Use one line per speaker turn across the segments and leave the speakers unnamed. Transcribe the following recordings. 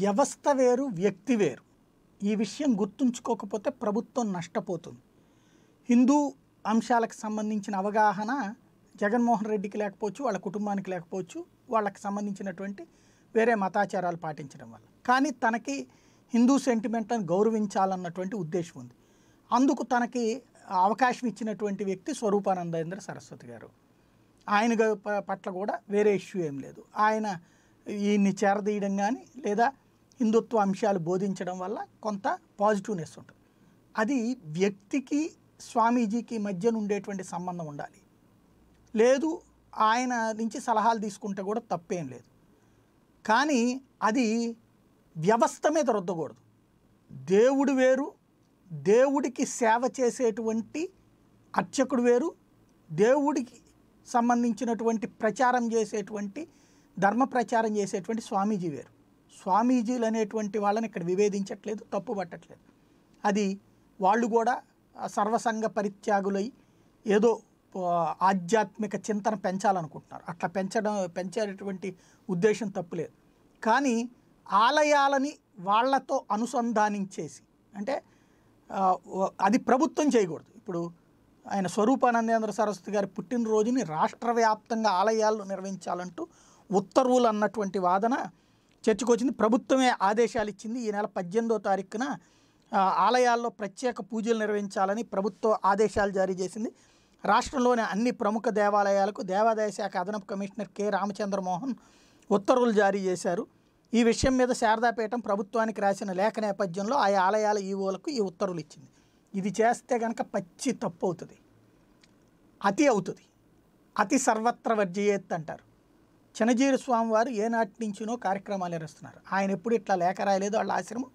వ్యవస్థ వేరు వ్యక్తి వేరు ఈ విషయం గుర్తుంచుకోకపోతే ప్రభుత్వం నష్టపోతుంది హిందూ అంశాలకు సంబంధించిన అవగాహన జగన్మోహన్ రెడ్డికి లేకపోవచ్చు వాళ్ళ కుటుంబానికి లేకపోవచ్చు వాళ్ళకి సంబంధించినటువంటి వేరే మతాచారాలు పాటించడం వల్ల కానీ తనకి హిందూ సెంటిమెంట్లను గౌరవించాలన్నటువంటి ఉద్దేశం ఉంది అందుకు తనకి అవకాశం ఇచ్చినటువంటి వ్యక్తి స్వరూపానందేంద్ర సరస్వతి గారు ఆయన పట్ల కూడా వేరే ఇష్యూ ఏం లేదు ఆయన ఈయన్ని చేరదీయడం కానీ లేదా హిందుత్వ అంశాలు బోధించడం వల్ల కొంత పాజిటివ్నెస్ ఉంటుంది అది వ్యక్తికి స్వామీజీకి మధ్య ఉండేటువంటి సంబంధం ఉండాలి లేదు ఆయన నుంచి సలహాలు తీసుకుంటే కూడా తప్పేం లేదు కానీ అది వ్యవస్థ మీద రుద్దకూడదు దేవుడు వేరు దేవుడికి సేవ చేసేటువంటి అర్చకుడు వేరు దేవుడికి సంబంధించినటువంటి ప్రచారం చేసేటువంటి ధర్మ ప్రచారం చేసేటువంటి స్వామీజీ వేరు స్వామీజీలు అనేటువంటి వాళ్ళని ఇక్కడ వివేదించట్లేదు తప్పు పట్టట్లేదు అది వాళ్ళు కూడా సర్వసంగ పరిత్యాగులై ఏదో ఆధ్యాత్మిక చింతన పెంచాలనుకుంటున్నారు అట్లా పెంచడం పెంచేటటువంటి ఉద్దేశం తప్పులేదు కానీ ఆలయాలని వాళ్లతో అనుసంధానించేసి అంటే అది ప్రభుత్వం చేయకూడదు ఇప్పుడు ఆయన స్వరూపానందేంద్ర సరస్వతి గారి పుట్టినరోజుని రాష్ట్ర వ్యాప్తంగా ఆలయాల్లో నిర్వహించాలంటూ ఉత్తర్వులు అన్నటువంటి వాదన చర్చకు వచ్చింది ప్రభుత్వమే ఆదేశాలు ఇచ్చింది ఈ నెల పద్దెనిమిదో తారీఖున ఆలయాల్లో ప్రత్యేక పూజలు నిర్వహించాలని ప్రభుత్వ ఆదేశాలు జారీ చేసింది రాష్ట్రంలోని అన్ని ప్రముఖ దేవాలయాలకు దేవాదాయ శాఖ అదనపు కమిషనర్ కె రామచంద్రమోహన్ ఉత్తర్వులు జారీ చేశారు ఈ విషయం మీద శారదాపీఠం ప్రభుత్వానికి రాసిన లేఖ నేపథ్యంలో ఆ ఆలయాల ఈవోలకు ఈ ఉత్తర్వులు ఇచ్చింది ఇది చేస్తే కనుక పచ్చి తప్పు అవుతుంది అతి అవుతుంది అతి సర్వత్ర వర్జయేత్ అంటారు చినజీవి స్వామివారు ఏనాటి నుంచినో కార్యక్రమాలు నిర్వహిస్తున్నారు ఆయన ఎప్పుడు ఇట్లా లేఖ రాయలేదు వాళ్ళ ఆశ్రమం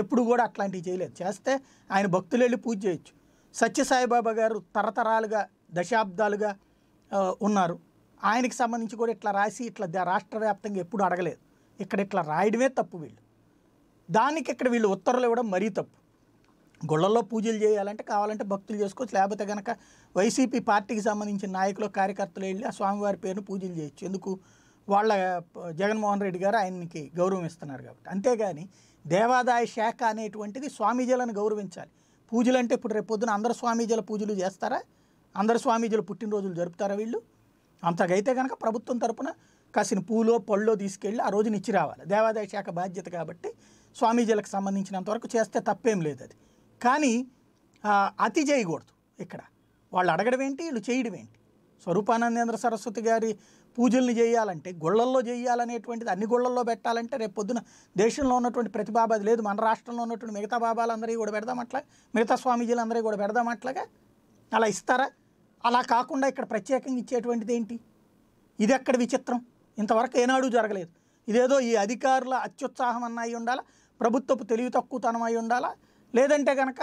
ఎప్పుడు కూడా అట్లాంటివి చేయలేదు చేస్తే ఆయన భక్తులు వెళ్ళి పూజ చేయొచ్చు సత్యసాయిబాబా గారు తరతరాలుగా దశాబ్దాలుగా ఉన్నారు ఆయనకి సంబంధించి కూడా ఇట్లా రాసి ఇట్లా రాష్ట్ర వ్యాప్తంగా ఎప్పుడు అడగలేదు ఇక్కడ ఇట్లా రాయడమే తప్పు వీళ్ళు దానికి ఇక్కడ వీళ్ళు ఉత్తర్వులు ఇవ్వడం మరీ తప్పు గుళ్ళల్లో పూజలు చేయాలంటే కావాలంటే భక్తులు చేసుకోవచ్చు లేకపోతే కనుక వైసీపీ పార్టీకి సంబంధించిన నాయకులు కార్యకర్తలు వెళ్ళి ఆ స్వామివారి పేరును పూజలు చేయొచ్చు ఎందుకు వాళ్ళ జగన్మోహన్ రెడ్డి గారు ఆయనకి గౌరవం ఇస్తున్నారు కాబట్టి అంతేగాని దేవాదాయ శాఖ అనేటువంటిది స్వామీజీలను గౌరవించాలి పూజలు అంటే ఇప్పుడు రేపు పొద్దున అందరు స్వామీజీల పూజలు చేస్తారా అందరు స్వామీజీల పుట్టినరోజులు జరుపుతారా వీళ్ళు అంతకైతే కనుక ప్రభుత్వం తరపున కాసిన పూలో పళ్ళో తీసుకెళ్ళి ఆ రోజున ఇచ్చి రావాలి దేవాదాయ శాఖ బాధ్యత కాబట్టి స్వామీజీలకు సంబంధించినంతవరకు చేస్తే తప్పేం లేదు అది కానీ అతి చేయకూడదు ఇక్కడ వాళ్ళు అడగడం ఏంటి వీళ్ళు చేయడం ఏంటి స్వరూపానందేంద్ర సరస్వతి గారి పూజల్ని చేయాలంటే గుళ్ళల్లో చేయాలనేటువంటిది అన్ని గుళ్ళల్లో పెట్టాలంటే రేపు పొద్దున దేశంలో ఉన్నటువంటి ప్రతిభాబాది లేదు మన రాష్ట్రంలో ఉన్నటువంటి మిగతా బాబాలందరికీ కూడా అట్లా మిగతా అందరికీ కూడా పెడదామట్లాగా అలా ఇస్తారా అలా కాకుండా ఇక్కడ ప్రత్యేకంగా ఇచ్చేటువంటిది ఏంటి ఇది ఎక్కడ విచిత్రం ఇంతవరకు ఏనాడు జరగలేదు ఇదేదో ఈ అధికారుల అత్యుత్సాహం అన్న అయి ఉండాలా ప్రభుత్వపు తెలివి తక్కువతనం అయి ఉండాలా లేదంటే కనుక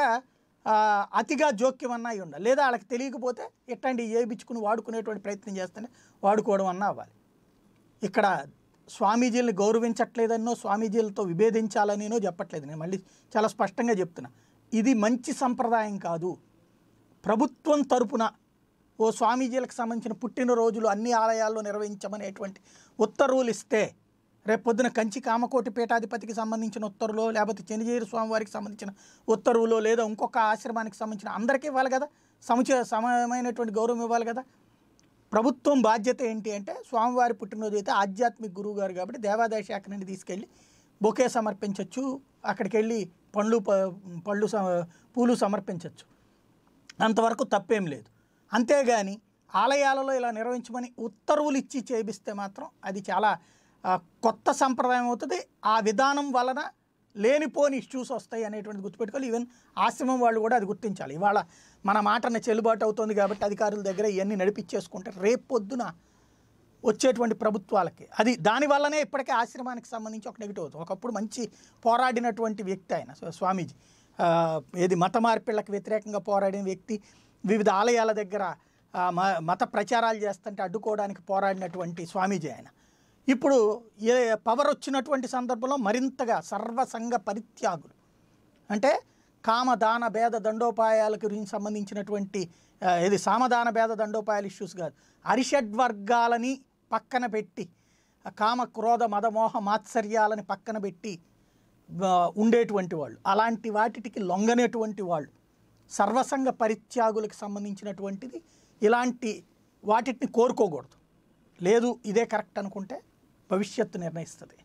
అతిగా జోక్యం అన్నా ఉండాలి లేదా వాళ్ళకి తెలియకపోతే ఎట్లాంటి ఏబిచ్చుకుని వాడుకునేటువంటి ప్రయత్నం చేస్తేనే వాడుకోవడం అన్నా అవ్వాలి ఇక్కడ స్వామీజీలను గౌరవించట్లేదనో స్వామీజీలతో విభేదించాలనినో చెప్పట్లేదు నేను మళ్ళీ చాలా స్పష్టంగా చెప్తున్నా ఇది మంచి సంప్రదాయం కాదు ప్రభుత్వం తరపున ఓ స్వామీజీలకు సంబంధించిన పుట్టినరోజులు అన్ని ఆలయాల్లో నిర్వహించమనేటువంటి ఉత్తర్వులు ఇస్తే రేపొద్దున కంచి కామకోటి పీఠాధిపతికి సంబంధించిన ఉత్తర్వులో లేకపోతే చెనిజేరు స్వామివారికి సంబంధించిన ఉత్తర్వులో లేదా ఇంకొక ఆశ్రమానికి సంబంధించిన అందరికీ ఇవ్వాలి కదా సముచ సమయమైనటువంటి గౌరవం ఇవ్వాలి కదా ప్రభుత్వం బాధ్యత ఏంటి అంటే స్వామివారి పుట్టినరోజు అయితే ఆధ్యాత్మిక గురువు గారు కాబట్టి దేవాదాయ శాఖ నుండి తీసుకెళ్ళి బొకే సమర్పించవచ్చు అక్కడికి వెళ్ళి పండ్లు పళ్ళు పూలు సమర్పించవచ్చు అంతవరకు తప్పేం లేదు అంతేగాని ఆలయాలలో ఇలా నిర్వహించమని ఉత్తర్వులు ఇచ్చి చేపిస్తే మాత్రం అది చాలా కొత్త సంప్రదాయం అవుతుంది ఆ విధానం వలన లేనిపోని ఇష్యూస్ వస్తాయి అనేటువంటిది గుర్తుపెట్టుకోవాలి ఈవెన్ ఆశ్రమం వాళ్ళు కూడా అది గుర్తించాలి ఇవాళ మన మాటన చెల్లుబాటు అవుతుంది కాబట్టి అధికారుల దగ్గర ఇవన్నీ నడిపించేసుకుంటారు రేపు పొద్దున వచ్చేటువంటి ప్రభుత్వాలకి అది దానివల్లనే ఇప్పటికే ఆశ్రమానికి సంబంధించి ఒక నెగిటివ్ అవుతుంది ఒకప్పుడు మంచి పోరాడినటువంటి వ్యక్తి ఆయన స్వామీజీ ఏది మత మార్పిళ్ళకు వ్యతిరేకంగా పోరాడిన వ్యక్తి వివిధ ఆలయాల దగ్గర మత ప్రచారాలు చేస్తుంటే అడ్డుకోవడానికి పోరాడినటువంటి స్వామీజీ ఆయన ఇప్పుడు ఏ పవర్ వచ్చినటువంటి సందర్భంలో మరింతగా సర్వసంగ పరిత్యాగులు అంటే కామదాన భేద దండోపాయాలకు గురించి సంబంధించినటువంటి ఇది సామదాన భేద దండోపాయాల ఇష్యూస్ కాదు అరిషడ్వర్గాలని పక్కన పెట్టి కామ క్రోధ మదమోహ మాత్సర్యాలని పక్కన పెట్టి ఉండేటువంటి వాళ్ళు అలాంటి వాటికి లొంగనేటువంటి వాళ్ళు సర్వసంగ పరిత్యాగులకు సంబంధించినటువంటిది ఇలాంటి వాటిని కోరుకోకూడదు లేదు ఇదే కరెక్ట్ అనుకుంటే భవిష్యత్తు నిర్ణయిస్తుంది